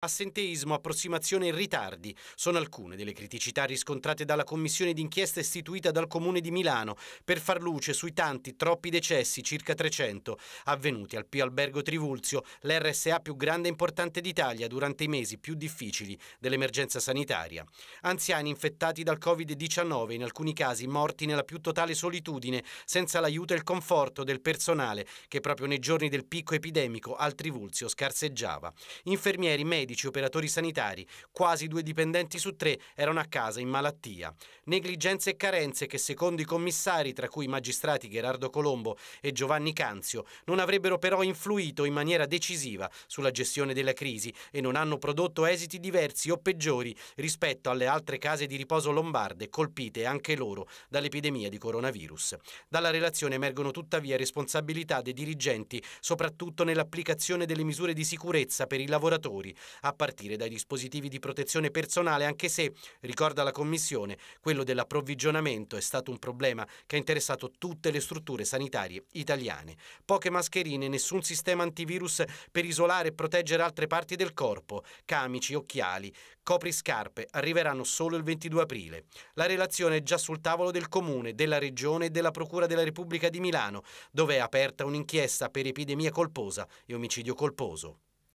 Assenteismo, approssimazione e ritardi sono alcune delle criticità riscontrate dalla commissione d'inchiesta istituita dal Comune di Milano per far luce sui tanti, troppi decessi, circa 300, avvenuti al Pio Albergo Trivulzio, l'RSA più grande e importante d'Italia durante i mesi più difficili dell'emergenza sanitaria. Anziani infettati dal Covid-19, in alcuni casi morti nella più totale solitudine, senza l'aiuto e il conforto del personale che proprio nei giorni del picco epidemico al Trivulzio scarseggiava. Infermieri, medici, medici, operatori sanitari, quasi due dipendenti su tre erano a casa in malattia. Negligenze e carenze che secondo i commissari, tra cui i magistrati Gerardo Colombo e Giovanni Canzio, non avrebbero però influito in maniera decisiva sulla gestione della crisi e non hanno prodotto esiti diversi o peggiori rispetto alle altre case di riposo lombarde colpite anche loro dall'epidemia di coronavirus. Dalla relazione emergono tuttavia responsabilità dei dirigenti, soprattutto nell'applicazione delle misure di sicurezza per i lavoratori, a partire dai dispositivi di protezione personale, anche se, ricorda la Commissione, quello dell'approvvigionamento è stato un problema che ha interessato tutte le strutture sanitarie italiane. Poche mascherine, nessun sistema antivirus per isolare e proteggere altre parti del corpo, camici, occhiali, copriscarpe arriveranno solo il 22 aprile. La relazione è già sul tavolo del Comune, della Regione e della Procura della Repubblica di Milano, dove è aperta un'inchiesta per epidemia colposa e omicidio colposo.